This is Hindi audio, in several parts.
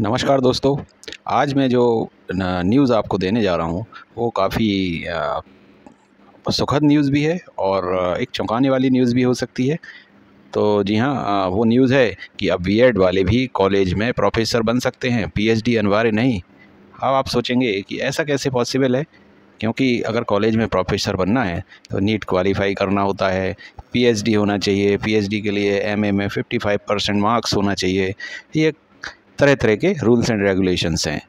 नमस्कार दोस्तों आज मैं जो न्यूज़ आपको देने जा रहा हूँ वो काफ़ी सुखद न्यूज़ भी है और एक चौंकाने वाली न्यूज़ भी हो सकती है तो जी हाँ वो न्यूज़ है कि अब बी वाले भी कॉलेज में प्रोफेसर बन सकते हैं पीएचडी अनिवार्य नहीं अब आप सोचेंगे कि ऐसा कैसे पॉसिबल है क्योंकि अगर कॉलेज में प्रोफेसर बनना है तो नीट क्वालिफाई करना होता है पीएचडी होना चाहिए पीएचडी के लिए एमए में 55 परसेंट मार्क्स होना चाहिए ये तरह तरह के रूल्स एंड रेगुलेशंस हैं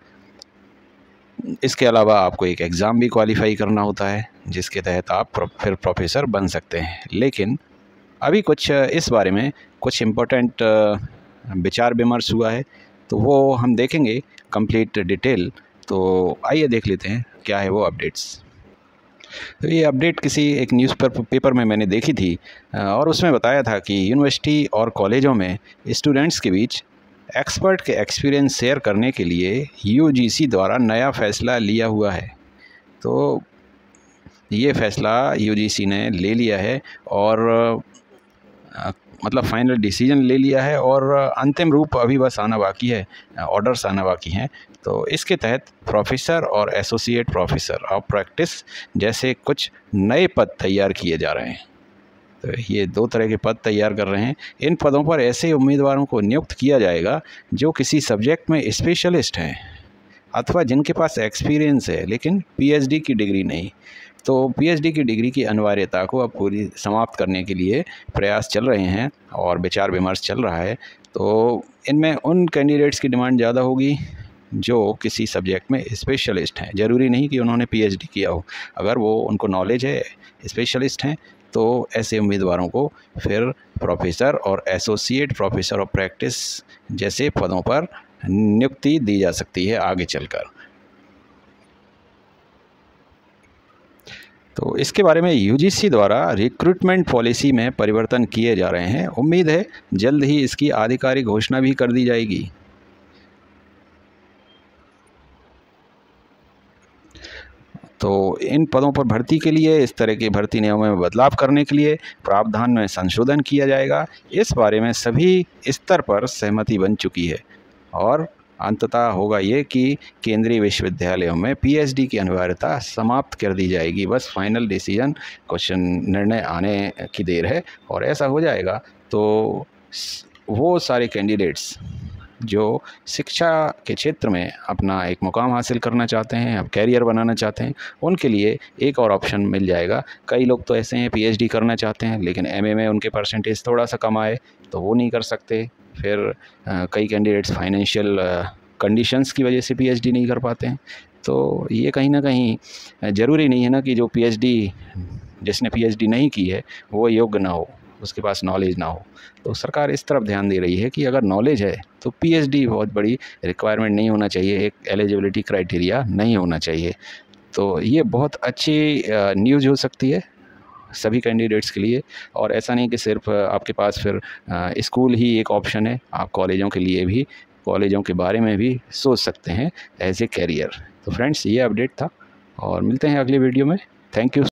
इसके अलावा आपको एक एग्ज़ाम भी क्वालिफाई करना होता है जिसके तहत आप प्रो, फिर प्रोफेसर बन सकते हैं लेकिन अभी कुछ इस बारे में कुछ इम्पोर्टेंट विचार विमर्श हुआ है तो वो हम देखेंगे कंप्लीट डिटेल तो आइए देख लेते हैं क्या है वो अपडेट्स तो ये अपडेट किसी एक न्यूज़ पेपर में मैंने देखी थी और उसमें बताया था कि यूनिवर्सिटी और कॉलेजों में स्टूडेंट्स के बीच एक्सपर्ट के एक्सपीरियंस शेयर करने के लिए यूजीसी द्वारा नया फैसला लिया हुआ है तो ये फैसला यूजीसी ने ले लिया है और आ, मतलब फाइनल डिसीजन ले लिया है और अंतिम रूप अभी बस आना बाकी है ऑर्डर्स आना बाकी हैं तो इसके तहत प्रोफेसर और एसोसिएट प्रोफेसर ऑफ प्रैक्टिस जैसे कुछ नए पद तैयार किए जा रहे हैं ये दो तरह के पद तैयार कर रहे हैं इन पदों पर ऐसे उम्मीदवारों को नियुक्त किया जाएगा जो किसी सब्जेक्ट में स्पेशलिस्ट हैं अथवा जिनके पास एक्सपीरियंस है लेकिन पीएचडी की डिग्री नहीं तो पीएचडी की डिग्री की अनिवार्यता को अब पूरी समाप्त करने के लिए प्रयास चल रहे हैं और विचार विमर्श चल रहा है तो इनमें उन कैंडिडेट्स की डिमांड ज़्यादा होगी जो किसी सब्जेक्ट में स्पेशलिस्ट हैं ज़रूरी नहीं कि उन्होंने पीएचडी किया हो अगर वो उनको नॉलेज है स्पेशलिस्ट हैं तो ऐसे उम्मीदवारों को फिर प्रोफेसर और एसोसिएट प्रोफेसर ऑफ प्रैक्टिस जैसे पदों पर नियुक्ति दी जा सकती है आगे चलकर तो इसके बारे में यूजीसी द्वारा रिक्रूटमेंट पॉलिसी में परिवर्तन किए जा रहे हैं उम्मीद है जल्द ही इसकी आधिकारिक घोषणा भी कर दी जाएगी तो इन पदों पर भर्ती के लिए इस तरह के भर्ती नियमों में बदलाव करने के लिए प्रावधान में संशोधन किया जाएगा इस बारे में सभी स्तर पर सहमति बन चुकी है और अंततः होगा ये कि केंद्रीय विश्वविद्यालयों में पीएचडी की अनिवार्यता समाप्त कर दी जाएगी बस फाइनल डिसीजन क्वेश्चन निर्णय आने की देर है और ऐसा हो जाएगा तो वो सारे कैंडिडेट्स जो शिक्षा के क्षेत्र में अपना एक मुकाम हासिल करना चाहते हैं अब कैरियर बनाना चाहते हैं उनके लिए एक और ऑप्शन मिल जाएगा कई लोग तो ऐसे हैं पीएचडी करना चाहते हैं लेकिन एमए में उनके परसेंटेज थोड़ा सा कम आए तो वो नहीं कर सकते फिर कई कैंडिडेट्स फाइनेंशियल कंडीशंस की वजह से पीएचडी नहीं कर पाते हैं तो ये कहीं ना कहीं ज़रूरी नहीं है ना कि जो पीएचडी जिसने पीएचडी नहीं की है वो योग्य ना हो उसके पास नॉलेज ना हो तो सरकार इस तरफ ध्यान दे रही है कि अगर नॉलेज है तो पीएचडी बहुत बड़ी रिक्वायरमेंट नहीं होना चाहिए एक एलिजिबिलिटी क्राइटेरिया नहीं होना चाहिए तो ये बहुत अच्छी न्यूज़ हो सकती है सभी कैंडिडेट्स के लिए और ऐसा नहीं कि सिर्फ आपके पास फिर स्कूल ही एक ऑप्शन है आप कॉलेजों के लिए भी कॉलेजों के बारे में भी सोच सकते हैं एज ए कैरियर तो फ्रेंड्स ये अपडेट था और मिलते हैं अगले वीडियो में थैंक यू